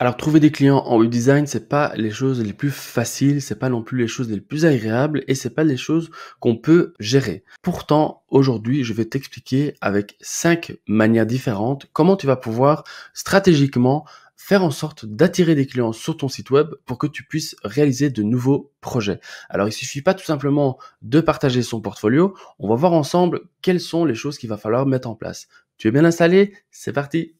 Alors trouver des clients en web design, c'est pas les choses les plus faciles, c'est pas non plus les choses les plus agréables et c'est pas les choses qu'on peut gérer. Pourtant, aujourd'hui, je vais t'expliquer avec cinq manières différentes comment tu vas pouvoir stratégiquement faire en sorte d'attirer des clients sur ton site web pour que tu puisses réaliser de nouveaux projets. Alors il suffit pas tout simplement de partager son portfolio, on va voir ensemble quelles sont les choses qu'il va falloir mettre en place. Tu es bien installé C'est parti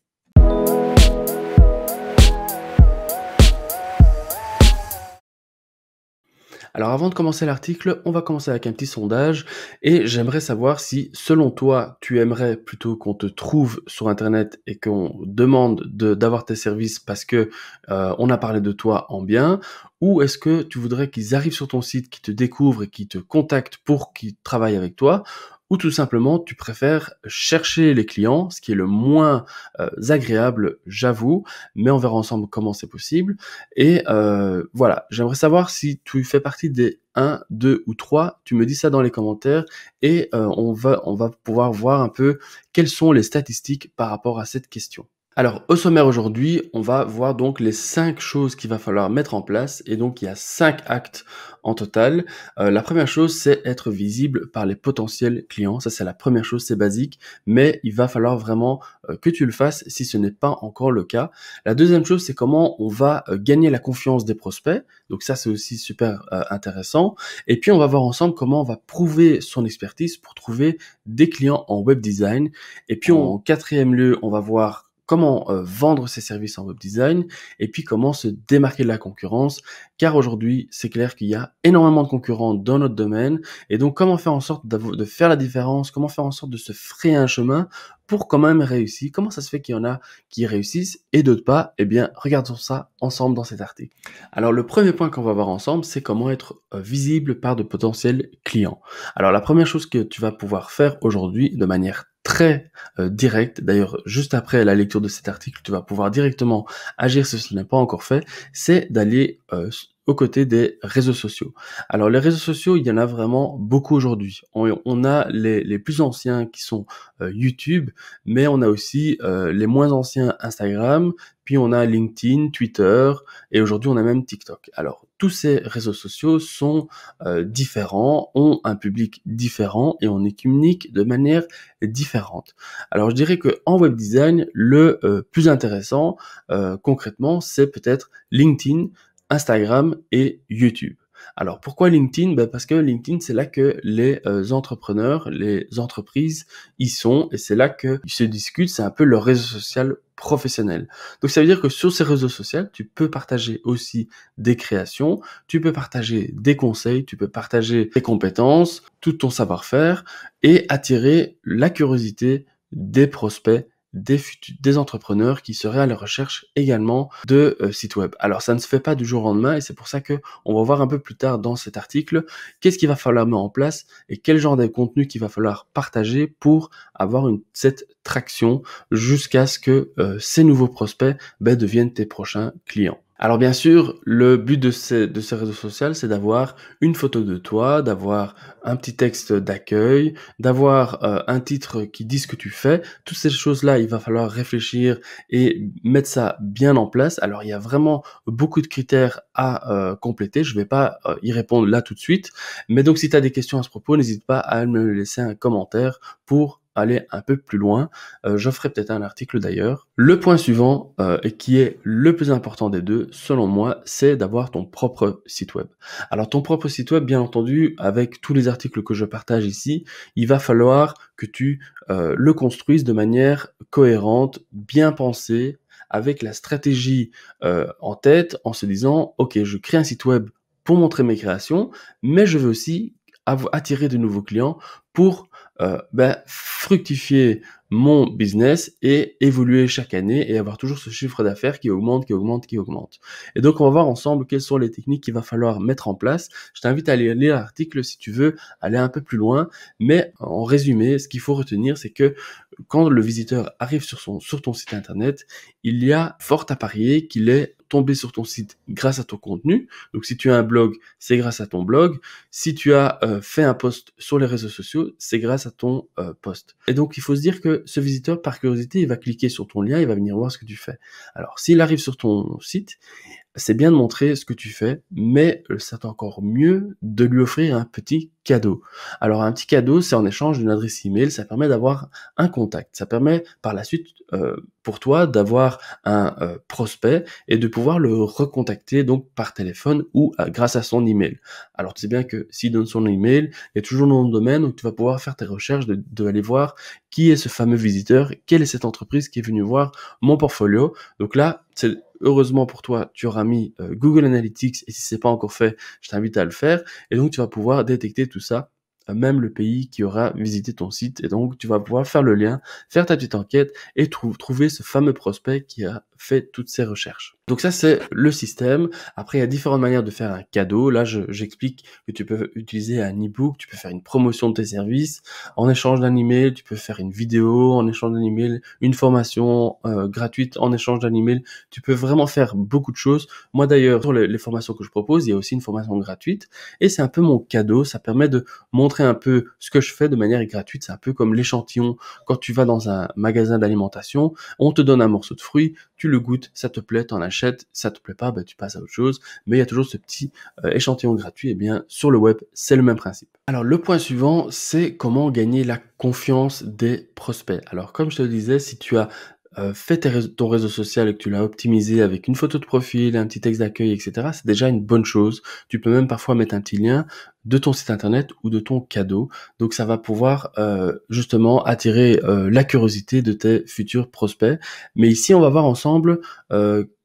Alors avant de commencer l'article, on va commencer avec un petit sondage et j'aimerais savoir si selon toi, tu aimerais plutôt qu'on te trouve sur internet et qu'on demande d'avoir tes services parce que euh, on a parlé de toi en bien ou est-ce que tu voudrais qu'ils arrivent sur ton site, qu'ils te découvrent et qu'ils te contactent pour qu'ils travaillent avec toi ou tout simplement tu préfères chercher les clients, ce qui est le moins euh, agréable, j'avoue, mais on verra ensemble comment c'est possible. Et euh, voilà, j'aimerais savoir si tu fais partie des 1, 2 ou 3, tu me dis ça dans les commentaires et euh, on, va, on va pouvoir voir un peu quelles sont les statistiques par rapport à cette question. Alors, au sommaire aujourd'hui, on va voir donc les cinq choses qu'il va falloir mettre en place. Et donc, il y a cinq actes en total. Euh, la première chose, c'est être visible par les potentiels clients. Ça, c'est la première chose, c'est basique. Mais il va falloir vraiment euh, que tu le fasses si ce n'est pas encore le cas. La deuxième chose, c'est comment on va euh, gagner la confiance des prospects. Donc, ça, c'est aussi super intéressant. Et puis, on va voir ensemble comment on va prouver son expertise pour trouver des clients en web design. Et puis, en oh. quatrième lieu, on va voir comment euh, vendre ses services en web design et puis comment se démarquer de la concurrence car aujourd'hui c'est clair qu'il y a énormément de concurrents dans notre domaine et donc comment faire en sorte de faire la différence, comment faire en sorte de se frayer un chemin pour quand même réussir, comment ça se fait qu'il y en a qui réussissent et d'autres pas, eh bien regardons ça ensemble dans cet article. Alors le premier point qu'on va voir ensemble c'est comment être euh, visible par de potentiels clients. Alors la première chose que tu vas pouvoir faire aujourd'hui de manière très euh, direct. D'ailleurs, juste après la lecture de cet article, tu vas pouvoir directement agir si ce n'est pas encore fait. C'est d'aller euh, aux côtés des réseaux sociaux. Alors les réseaux sociaux, il y en a vraiment beaucoup aujourd'hui. On, a les, plus anciens qui sont euh, YouTube, mais on a aussi euh, les moins anciens Instagram, puis on a LinkedIn, Twitter, et aujourd'hui on a même TikTok. Alors tous ces réseaux sociaux sont euh, différents, ont un public différent et on y communique de manière différente. Alors je dirais que en web design, le plus intéressant concrètement, c'est peut-être LinkedIn Instagram et YouTube. Alors pourquoi LinkedIn ben Parce que LinkedIn, c'est là que les euh, entrepreneurs, les entreprises y sont et c'est là qu'ils se discutent, c'est un peu leur réseau social professionnel. Donc ça veut dire que sur ces réseaux sociaux, tu peux partager aussi des créations, tu peux partager des conseils, tu peux partager tes compétences, tout ton savoir-faire et attirer la curiosité des prospects des, entrepreneurs qui seraient à la recherche également de euh, sites web. Alors ça ne se fait pas du jour au lendemain et c'est pour ça que on va voir un peu plus tard dans cet article qu'est-ce qu'il va falloir mettre en place et quel genre de contenu qu'il va falloir partager pour avoir cette traction jusqu'à ce que euh, ces nouveaux prospects ben, deviennent tes prochains clients. Alors bien sûr, le but de ces, de ces réseaux sociaux, c'est d'avoir une photo de toi, d'avoir un petit texte d'accueil, d'avoir euh, un titre qui dit ce que tu fais. Toutes ces choses-là, il va falloir réfléchir et mettre ça bien en place. Alors il y a vraiment beaucoup de critères à euh, compléter. Je ne vais pas euh, y répondre là tout de suite. Mais donc si tu as des questions à ce propos, n'hésite pas à me laisser un commentaire pour aller un peu plus loin. Euh, je ferai peut-être un article d'ailleurs. Le point suivant, euh, et qui est le plus important des deux, selon moi, c'est d'avoir ton propre site web. Alors ton propre site web, bien entendu, avec tous les articles que je partage ici, il va falloir que tu euh, le construises de manière cohérente, bien pensée, avec la stratégie en tête, en se disant, ok, je crée un site web pour montrer mes créations, mais je veux aussi attirer de nouveaux clients pour euh, ben, fructifier mon business et évoluer chaque année et avoir toujours ce chiffre d'affaires qui augmente, qui augmente, qui augmente. Et donc, on va voir ensemble quelles sont les techniques qu'il va falloir mettre en place. Je t'invite à lire l'article si tu veux aller un peu plus loin. Mais en résumé, ce qu'il faut retenir, c'est que quand le visiteur arrive sur, son, sur ton site internet, il y a fort à parier qu'il est tombé sur ton site grâce à ton contenu. Donc si tu as un blog, c'est grâce à ton blog. Si tu as euh, fait un post sur les réseaux sociaux, c'est grâce à ton euh, post. Et donc il faut se dire que ce visiteur, par curiosité, il va cliquer sur ton lien, il va venir voir ce que tu fais. Alors, s'il arrive sur ton site, c'est bien de montrer ce que tu fais, mais c'est euh, encore mieux de lui offrir un petit cadeau. Alors un petit cadeau, c'est en échange d'une adresse email, ça permet d'avoir un contact, ça permet par la suite euh, pour toi d'avoir un euh, prospect et de pouvoir le recontacter donc par téléphone ou grâce à son email. Alors tu sais bien que s'il donne son email, il y a toujours le nom de domaine, donc tu vas pouvoir faire tes recherches, de, de aller voir qui est ce fameux visiteur, quelle est cette entreprise qui est venue voir mon portfolio. Donc là, heureusement pour toi, tu auras mis euh, Google Analytics et si c'est pas encore fait, je t'invite à le faire et donc tu vas pouvoir détecter tout ça euh, même le pays qui aura visité ton site. Et donc, tu vas pouvoir faire le lien, faire ta petite enquête et trouver ce fameux prospect qui a fait toutes ces recherches. Donc ça, c'est le système. Après, il y a différentes manières de faire un cadeau. Là, j'explique que tu peux utiliser un e-book, tu peux faire une promotion de tes services. En échange d'un email, tu peux faire une vidéo. En échange d'un email, une formation euh, gratuite. En échange d'un email, tu peux vraiment faire beaucoup de choses. Moi, d'ailleurs, sur les, les formations que je propose, il y a aussi une formation gratuite. Et c'est un peu mon cadeau. Ça permet de montrer un peu ce que je fais de manière gratuite. C'est un peu comme l'échantillon. Quand tu vas dans un magasin d'alimentation, on te donne un morceau de fruit, tu le goûte, ça te plaît, t'en achètes, ça te plaît pas, bah, tu passes à autre chose. Mais il y a toujours ce petit euh, échantillon gratuit. Et eh bien, sur le web, c'est le même principe. Alors, le point suivant, c'est comment gagner la confiance des prospects. Alors, comme je te le disais, si tu as euh, fais ton réseau social et que tu l'as optimisé avec une photo de profil, un petit texte d'accueil, etc., c'est déjà une bonne chose. Tu peux même parfois mettre un petit lien de ton site internet ou de ton cadeau. Donc ça va pouvoir euh, justement attirer euh, la curiosité de tes futurs prospects. Mais ici, on va voir ensemble,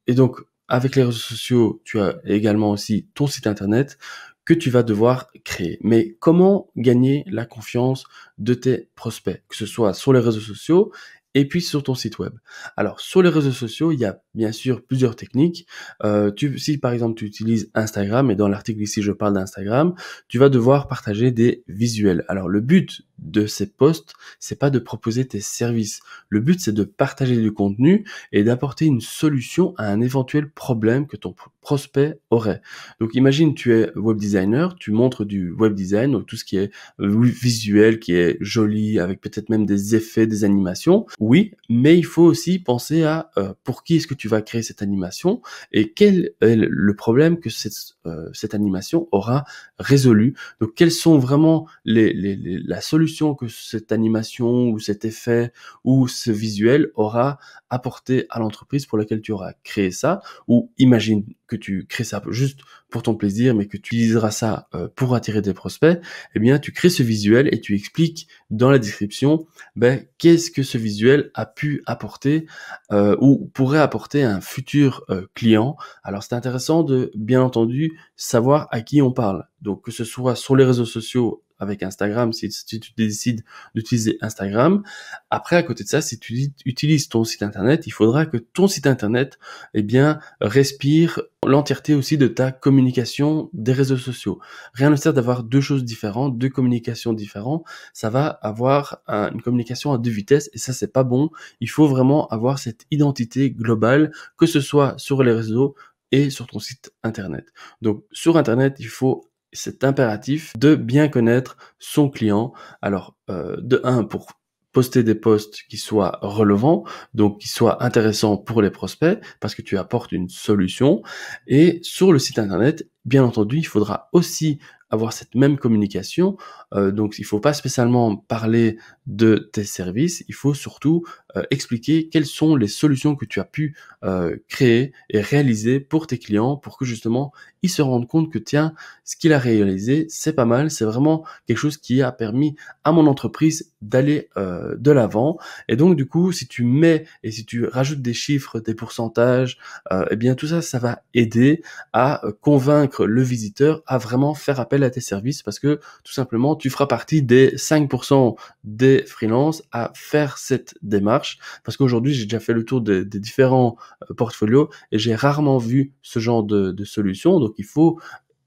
et donc avec les réseaux sociaux, tu as également aussi ton site internet que tu vas devoir créer. Mais comment gagner la confiance de tes prospects, que ce soit sur les réseaux sociaux et puis sur ton site web. Alors sur les réseaux sociaux, il y a bien sûr plusieurs techniques. Euh, tu, si par exemple tu utilises Instagram, et dans l'article ici je parle d'Instagram, tu vas devoir partager des visuels. Alors le but de ces posts, c'est pas de proposer tes services. Le but c'est de partager du contenu et d'apporter une solution à un éventuel problème que ton prospect aurait. Donc imagine tu es web designer, tu montres du web design, donc tout ce qui est euh, visuel, qui est joli, avec peut-être même des effets, des animations oui, mais il faut aussi penser à euh, pour qui est-ce que tu vas créer cette animation et quel est le problème que cette, euh, cette animation aura résolu. Donc, quelles sont vraiment les, les, la solution que cette animation ou cet effet ou ce visuel aura apporté à l'entreprise pour laquelle tu auras créé ça ou imagine que tu crées ça juste pour ton plaisir, mais que tu utiliseras ça euh, pour attirer des prospects, eh bien, tu crées ce visuel et tu expliques dans la description, ben, qu'est-ce que ce visuel a pu apporter euh, ou pourrait apporter un futur euh, client. Alors c'est intéressant de bien entendu savoir à qui on parle. Donc que ce soit sur les réseaux sociaux avec Instagram, si, tu décides d'utiliser Instagram. Après, à côté de ça, si tu utilises ton site internet, il faudra que ton site internet, et eh bien, respire l'entièreté aussi de ta communication des réseaux sociaux. Rien ne sert d'avoir deux choses différentes, deux communications différentes. Ça va avoir une communication à deux vitesses et ça c'est pas bon. Il faut vraiment avoir cette identité globale, que ce soit sur les réseaux et sur ton site internet. Donc sur internet, il faut c'est impératif de bien connaître son client. Alors, euh, de un, pour poster des posts qui soient relevant donc qui soient intéressants pour les prospects, parce que tu apportes une solution. Et sur le site internet, bien entendu, il faudra aussi avoir cette même communication. Euh, donc, il ne faut pas spécialement parler de tes services, il faut surtout euh, expliquer quelles sont les solutions que tu as pu euh, créer et réaliser pour tes clients pour que justement ils se rendent compte que tiens, ce qu'il a réalisé, c'est pas mal, c'est vraiment quelque chose qui a permis à mon entreprise d'aller euh, de l'avant. Et donc du coup, si tu mets et si tu rajoutes des chiffres, des pourcentages, euh, eh bien tout ça, ça va aider à euh, convaincre le visiteur à vraiment faire appel à tes services parce que tout simplement, tu feras partie des 5% des freelances à faire cette démarche. Parce qu'aujourd'hui, j'ai déjà fait le tour des, différents euh, portfolios et j'ai rarement vu ce genre de, de solution. Donc il faut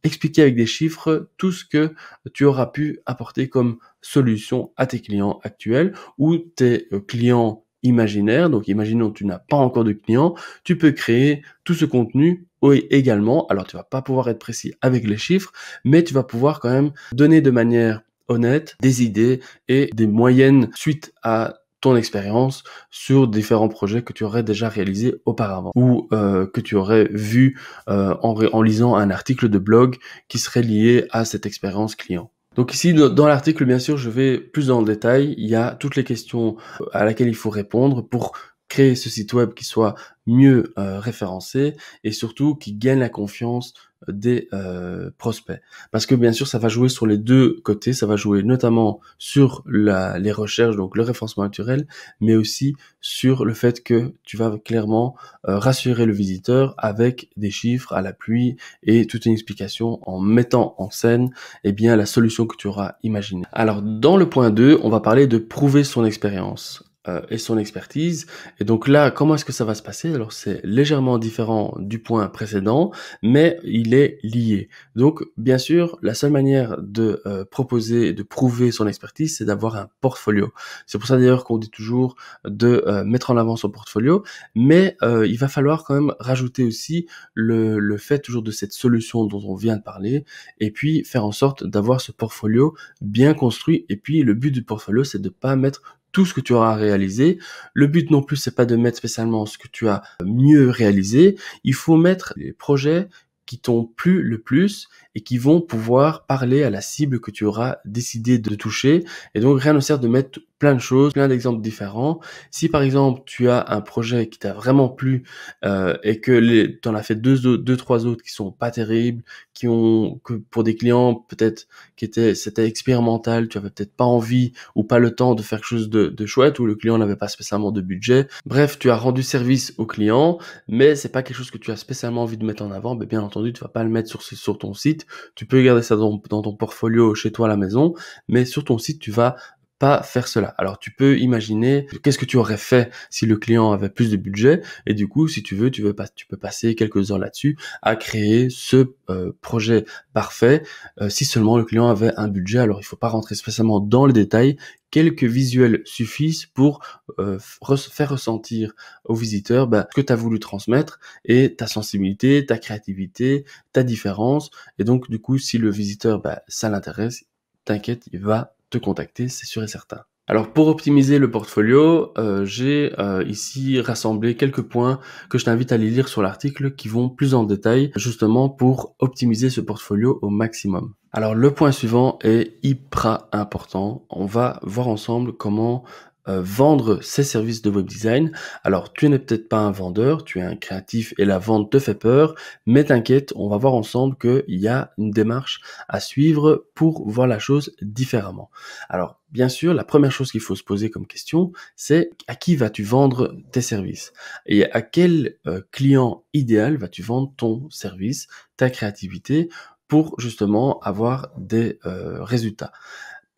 expliquer avec des chiffres tout ce que tu auras pu apporter comme solution à tes clients actuels ou tes euh, clients imaginaires. Donc imaginons que tu n'as pas encore de clients, tu peux créer tout ce contenu également. Alors tu vas pas pouvoir être précis avec les chiffres, mais tu vas pouvoir quand même donner de manière honnête des idées et des moyennes suite à ton expérience sur différents projets que tu aurais déjà réalisés auparavant ou euh, que tu aurais vu euh, en, lisant un article de blog qui serait lié à cette expérience client. Donc ici, dans l'article, bien sûr, je vais plus dans le détail. Il y a toutes les questions euh, à laquelle il faut répondre pour créer ce site web qui soit mieux référencé et surtout qui gagne la confiance des euh, prospects. Parce que bien sûr, ça va jouer sur les deux côtés, ça va jouer notamment sur la, les recherches, donc le référencement naturel, mais aussi sur le fait que tu vas clairement euh, rassurer le visiteur avec des chiffres à l'appui et toute une explication en mettant en scène et eh bien la solution que tu auras imaginée. Alors dans le point 2, on va parler de prouver son expérience. Euh, et son expertise. Et donc là, comment est-ce que ça va se passer Alors c'est légèrement différent du point précédent, mais il est lié. Donc bien sûr, la seule manière de euh, proposer et de prouver son expertise, c'est d'avoir un portfolio. C'est pour ça d'ailleurs qu'on dit toujours de euh, mettre en avant son portfolio, mais il va falloir quand même rajouter aussi le, le fait toujours de cette solution dont on vient de parler, et puis faire en sorte d'avoir ce portfolio bien construit. Et puis le but du portfolio, c'est de pas mettre tout ce que tu auras réalisé. Le but non plus, c'est pas de mettre spécialement ce que tu as mieux réalisé. Il faut mettre les projets qui t'ont plu le plus et qui vont pouvoir parler à la cible que tu auras décidé de toucher. Et donc rien ne sert de mettre plein de choses, plein d'exemples différents. Si par exemple tu as un projet qui t'a vraiment plu euh, et que tu en as fait deux, deux, trois autres qui sont pas terribles, qui ont que pour des clients peut-être qui étaient c'était expérimental, tu avais peut-être pas envie ou pas le temps de faire quelque chose de, chouette ou le client n'avait pas spécialement de budget. Bref, tu as rendu service au client, mais c'est pas quelque chose que tu as spécialement envie de mettre en avant. Mais bien entendu, tu vas pas le mettre sur sur ton site. Tu peux garder ça dans ton portfolio chez toi à la maison, mais sur ton site tu vas pas faire cela. Alors tu peux imaginer qu'est-ce que tu aurais fait si le client avait plus de budget et du coup si tu veux tu veux pas tu peux passer quelques heures là-dessus à créer ce euh, projet parfait euh, si seulement le client avait un budget. Alors il faut pas rentrer spécialement dans le détail, quelques visuels suffisent pour euh, faire ressentir au visiteur ben, ce que tu as voulu transmettre et ta sensibilité, ta créativité, ta différence et donc du coup si le visiteur ben, ça l'intéresse, t'inquiète, il va te contacter, c'est sûr et certain. Alors pour optimiser le portfolio, euh, j'ai euh, ici rassemblé quelques points que je t'invite à aller lire sur l'article qui vont plus en détail justement pour optimiser ce portfolio au maximum. Alors le point suivant est hyper important. On va voir ensemble comment euh, vendre ses services de web design. Alors, tu n'es peut-être pas un vendeur, tu es un créatif et la vente te fait peur, mais t'inquiète, on va voir ensemble qu'il y a une démarche à suivre pour voir la chose différemment. Alors, bien sûr, la première chose qu'il faut se poser comme question, c'est à qui vas-tu vendre tes services et à quel euh, client idéal vas-tu vendre ton service, ta créativité pour justement avoir des euh, résultats.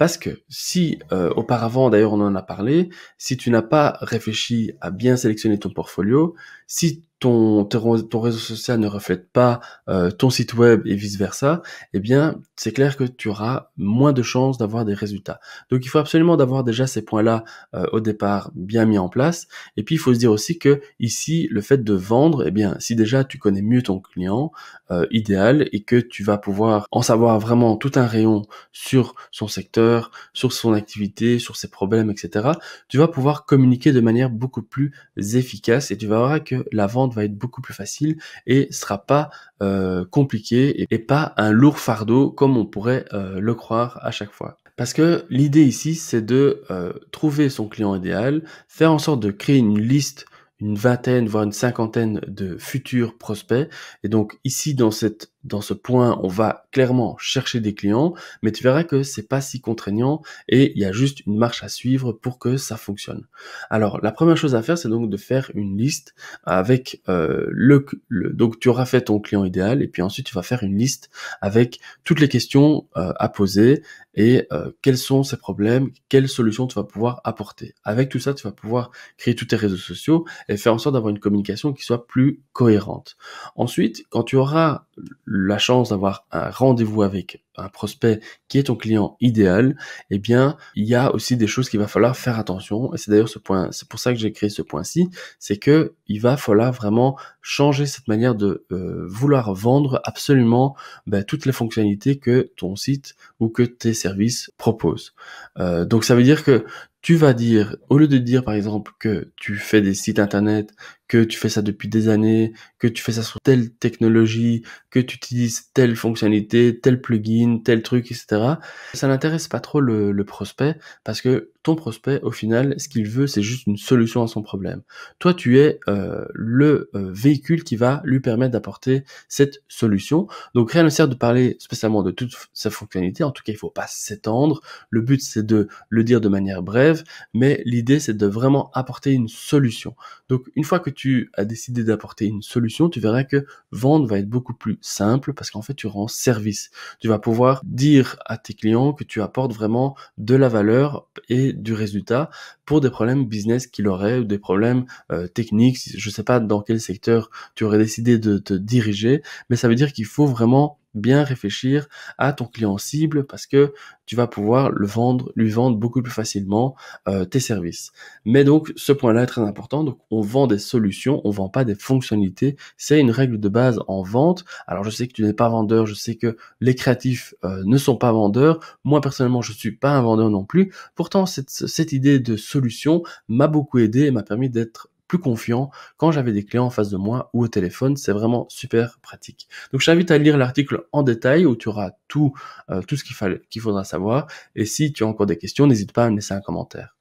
Parce que si euh, auparavant, d'ailleurs on en a parlé, si tu n'as pas réfléchi à bien sélectionner ton portfolio, si ton, ton, réseau social ne reflète pas euh, ton site web et vice-versa, eh bien, c'est clair que tu auras moins de chances d'avoir des résultats. Donc, il faut absolument d'avoir déjà ces points-là euh, au départ bien mis en place. Et puis, il faut se dire aussi que ici, le fait de vendre, eh bien, si déjà tu connais mieux ton client euh, idéal et que tu vas pouvoir en savoir vraiment tout un rayon sur son secteur, sur son activité, sur ses problèmes, etc., tu vas pouvoir communiquer de manière beaucoup plus efficace et tu vas voir que la vente va être beaucoup plus facile et sera pas euh, compliqué et, pas un lourd fardeau comme on pourrait euh, le croire à chaque fois. Parce que l'idée ici, c'est de euh, trouver son client idéal, faire en sorte de créer une liste une vingtaine, voire une cinquantaine de futurs prospects. Et donc ici, dans cette dans ce point, on va clairement chercher des clients, mais tu verras que c'est pas si contraignant et il y a juste une marche à suivre pour que ça fonctionne. Alors, la première chose à faire, c'est donc de faire une liste avec euh, le, donc tu auras fait ton client idéal et puis ensuite tu vas faire une liste avec toutes les questions euh, à poser et euh, quels sont ses problèmes, quelles solutions tu vas pouvoir apporter. Avec tout ça, tu vas pouvoir créer tous tes réseaux sociaux et faire en sorte d'avoir une communication qui soit plus cohérente. Ensuite, quand tu auras la chance d'avoir un rendez-vous avec un prospect qui est ton client idéal, eh bien, il y a aussi des choses qu'il va falloir faire attention. Et c'est d'ailleurs ce point, c'est pour ça que j'ai créé ce point-ci, c'est que il va falloir vraiment changer cette manière de euh, vouloir vendre absolument ben, toutes les fonctionnalités que ton site ou que tes services proposent. Euh, donc ça veut dire que tu vas dire, au lieu de dire par exemple que tu fais des sites internet, que tu fais ça depuis des années, que tu fais ça sur telle technologie, que tu utilises telle fonctionnalité, tel plugin, tel truc, etc. Ça n'intéresse pas trop le, le prospect parce que ton prospect, au final, ce qu'il veut, c'est juste une solution à son problème. Toi, tu es euh, le euh, véhicule qui va lui permettre d'apporter cette solution. Donc, rien ne sert de parler spécialement de toute sa fonctionnalité. En tout cas, il ne faut pas s'étendre. Le but, c'est de le dire de manière brève, mais l'idée, c'est de vraiment apporter une solution. Donc, une fois que tu as décidé d'apporter une solution, tu verras que vendre va être beaucoup plus simple parce qu'en fait, tu rends service. Tu vas pouvoir dire à tes clients que tu apportes vraiment de la valeur et du résultat pour des problèmes business qu'il aurait ou des problèmes euh, techniques. Je ne sais pas dans quel secteur tu aurais décidé de te diriger, mais ça veut dire qu'il faut vraiment bien réfléchir à ton client cible parce que tu vas pouvoir le vendre, lui vendre beaucoup plus facilement euh, tes services. Mais donc ce point-là est très important. Donc on vend des solutions, on vend pas des fonctionnalités. C'est une règle de base en vente. Alors je sais que tu n'es pas vendeur, je sais que les créatifs euh, ne sont pas vendeurs. Moi personnellement, je suis pas un vendeur non plus. Pourtant cette, cette idée de solution m'a beaucoup aidé et m'a permis d'être plus confiant quand j'avais des clients en face de moi ou au téléphone. C'est vraiment super pratique. Donc, je t'invite à lire l'article en détail où tu auras tout, euh, tout ce qu'il fallait, qu'il faudra savoir. Et si tu as encore des questions, n'hésite pas à me laisser un commentaire.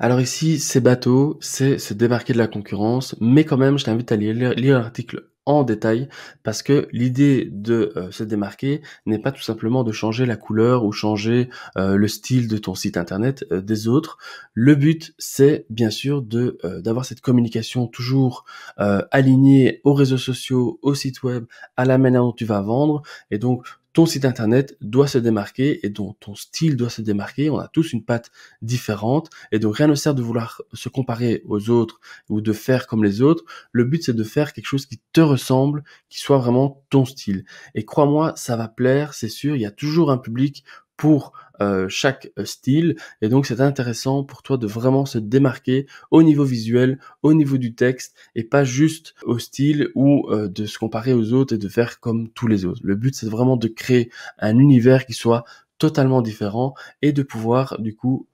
Alors ici, c'est bateau, c'est se débarquer de la concurrence, mais quand même, je t'invite à lire, lire l'article en détail parce que l'idée de euh, se démarquer n'est pas tout simplement de changer la couleur ou changer euh, le style de ton site internet euh, des autres. Le but c'est bien sûr de d'avoir cette communication toujours alignée aux réseaux sociaux, au site web, à la manière dont tu vas vendre et donc ton site internet doit se démarquer et dont ton style doit se démarquer. On a tous une patte différente et donc rien ne sert de vouloir se comparer aux autres ou de faire comme les autres. Le but c'est de faire quelque chose qui te ressemble, qui soit vraiment ton style. Et crois-moi, ça va plaire, c'est sûr. Il y a toujours un public pour euh, chaque style. Et donc c'est intéressant pour toi de vraiment se démarquer au niveau visuel, au niveau du texte, et pas juste au style ou euh, de se comparer aux autres et de faire comme tous les autres. Le but c'est vraiment de créer un univers qui soit totalement différent et de pouvoir du coup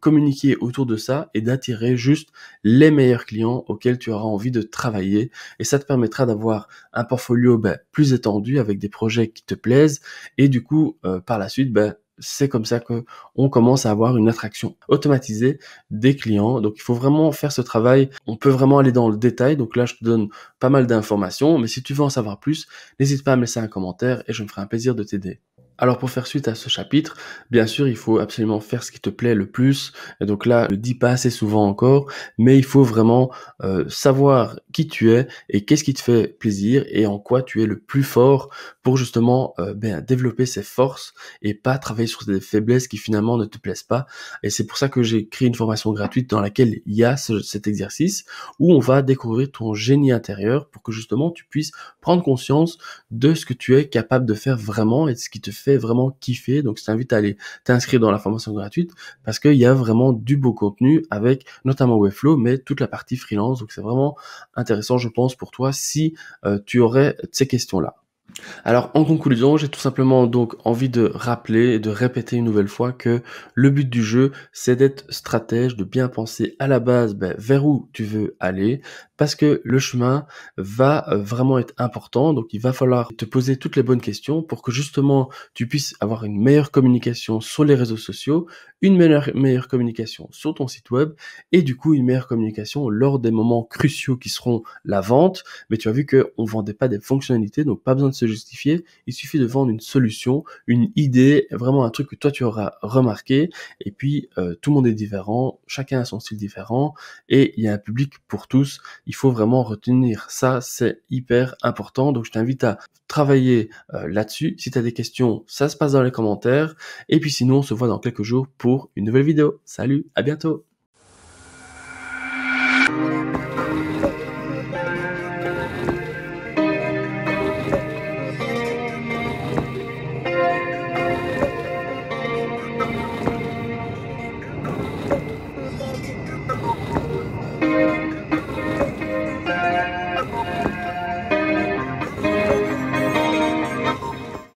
communiquer autour de ça et d'attirer juste les meilleurs clients auxquels tu auras envie de travailler et ça te permettra d'avoir un portfolio ben, plus étendu avec des projets qui te plaisent et du coup euh, par la suite ben, c'est comme ça que on commence à avoir une attraction automatisée des clients. Donc il faut vraiment faire ce travail. On peut vraiment aller dans le détail. Donc là, je te donne pas mal d'informations, mais si tu veux en savoir plus, n'hésite pas à me laisser un commentaire et je me ferai un plaisir de t'aider. Alors pour faire suite à ce chapitre, bien sûr, il faut absolument faire ce qui te plaît le plus. Et donc là, je le dis pas assez souvent encore, mais il faut vraiment euh, savoir qui tu es et qu'est-ce qui te fait plaisir et en quoi tu es le plus fort pour justement euh, ben, développer ses forces et pas travailler sur des faiblesses qui finalement ne te plaisent pas. Et c'est pour ça que j'ai créé une formation gratuite dans laquelle il y a cet exercice où on va découvrir ton génie intérieur pour que justement tu puisses prendre conscience de ce que tu es capable de faire vraiment et de ce qui te fait vraiment kiffé Donc, je t'invite à aller t'inscrire dans la formation gratuite parce qu'il y a vraiment du beau contenu avec notamment Webflow, mais toute la partie freelance. Donc, c'est vraiment intéressant, je pense, pour toi si euh, tu aurais ces questions-là. Alors en conclusion, j'ai tout simplement donc envie de rappeler et de répéter une nouvelle fois que le but du jeu, c'est d'être stratège, de bien penser à la base ben, vers où tu veux aller, parce que le chemin va euh, vraiment être important. Donc, il va falloir te poser toutes les bonnes questions pour que justement tu puisses avoir une meilleure communication sur les réseaux sociaux, une meilleure, meilleure communication sur ton site web et du coup une meilleure communication lors des moments cruciaux qui seront la vente. Mais tu as vu qu'on ne vendait pas des fonctionnalités, donc pas besoin de se justifier. Il suffit de vendre une solution, une idée, vraiment un truc que toi tu auras remarqué. Et puis, euh, tout le monde est différent, chacun a son style différent et il y a un public pour tous il faut vraiment retenir ça, c'est hyper important. Donc je t'invite à travailler euh, là-dessus. Si tu as des questions, ça se passe dans les commentaires. Et puis sinon, on se voit dans quelques jours pour une nouvelle vidéo. Salut, à bientôt